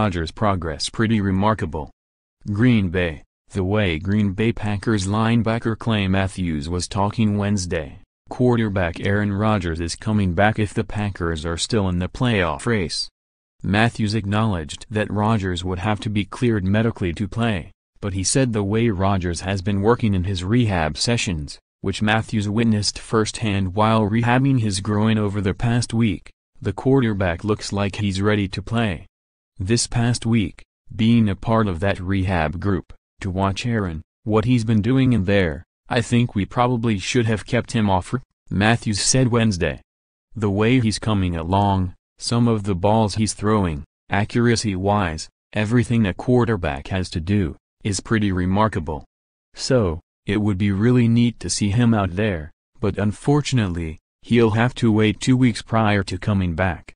Rodgers' progress pretty remarkable. Green Bay The way Green Bay Packers linebacker Clay Matthews was talking Wednesday, quarterback Aaron Rodgers is coming back if the Packers are still in the playoff race. Matthews acknowledged that Rodgers would have to be cleared medically to play, but he said the way Rodgers has been working in his rehab sessions, which Matthews witnessed firsthand while rehabbing his groin over the past week, the quarterback looks like he's ready to play this past week, being a part of that rehab group, to watch Aaron, what he's been doing in there, I think we probably should have kept him off, Matthews said Wednesday. The way he's coming along, some of the balls he's throwing, accuracy-wise, everything a quarterback has to do, is pretty remarkable. So, it would be really neat to see him out there, but unfortunately, he'll have to wait two weeks prior to coming back.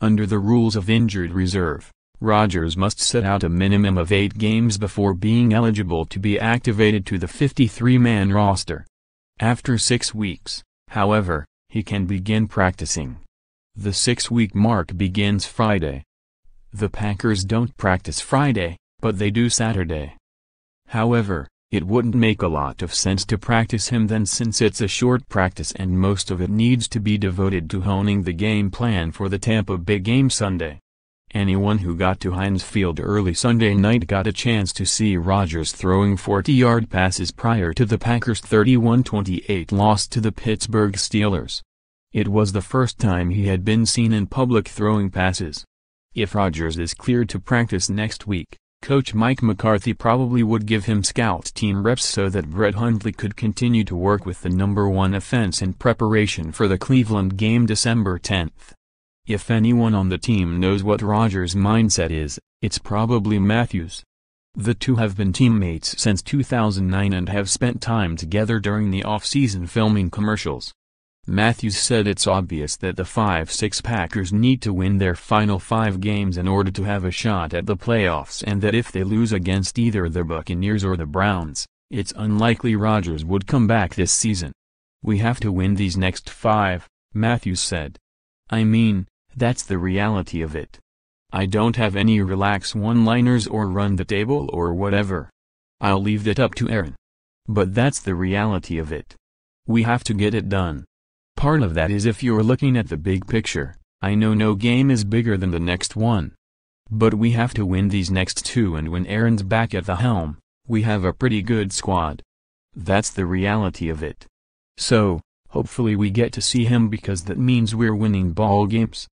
Under the rules of injured reserve, Rodgers must sit out a minimum of eight games before being eligible to be activated to the 53-man roster. After six weeks, however, he can begin practicing. The six-week mark begins Friday. The Packers don't practice Friday, but they do Saturday. However, it wouldn't make a lot of sense to practice him then since it's a short practice and most of it needs to be devoted to honing the game plan for the Tampa Bay game Sunday. Anyone who got to Heinz Field early Sunday night got a chance to see Rodgers throwing 40-yard passes prior to the Packers' 31-28 loss to the Pittsburgh Steelers. It was the first time he had been seen in public throwing passes. If Rodgers is cleared to practice next week, coach Mike McCarthy probably would give him scout team reps so that Brett Hundley could continue to work with the number one offense in preparation for the Cleveland game December 10th. If anyone on the team knows what Rogers' mindset is, it's probably Matthews. The two have been teammates since 2009 and have spent time together during the off-season filming commercials. Matthews said it's obvious that the 5-6 Packers need to win their final five games in order to have a shot at the playoffs and that if they lose against either the Buccaneers or the Browns, it's unlikely Rogers would come back this season. We have to win these next five, Matthews said. I mean, that's the reality of it. I don't have any relax one-liners or run the table or whatever. I'll leave that up to Aaron. But that's the reality of it. We have to get it done. Part of that is if you're looking at the big picture, I know no game is bigger than the next one. But we have to win these next two and when Aaron's back at the helm, we have a pretty good squad. That's the reality of it. So, hopefully we get to see him because that means we're winning ball games.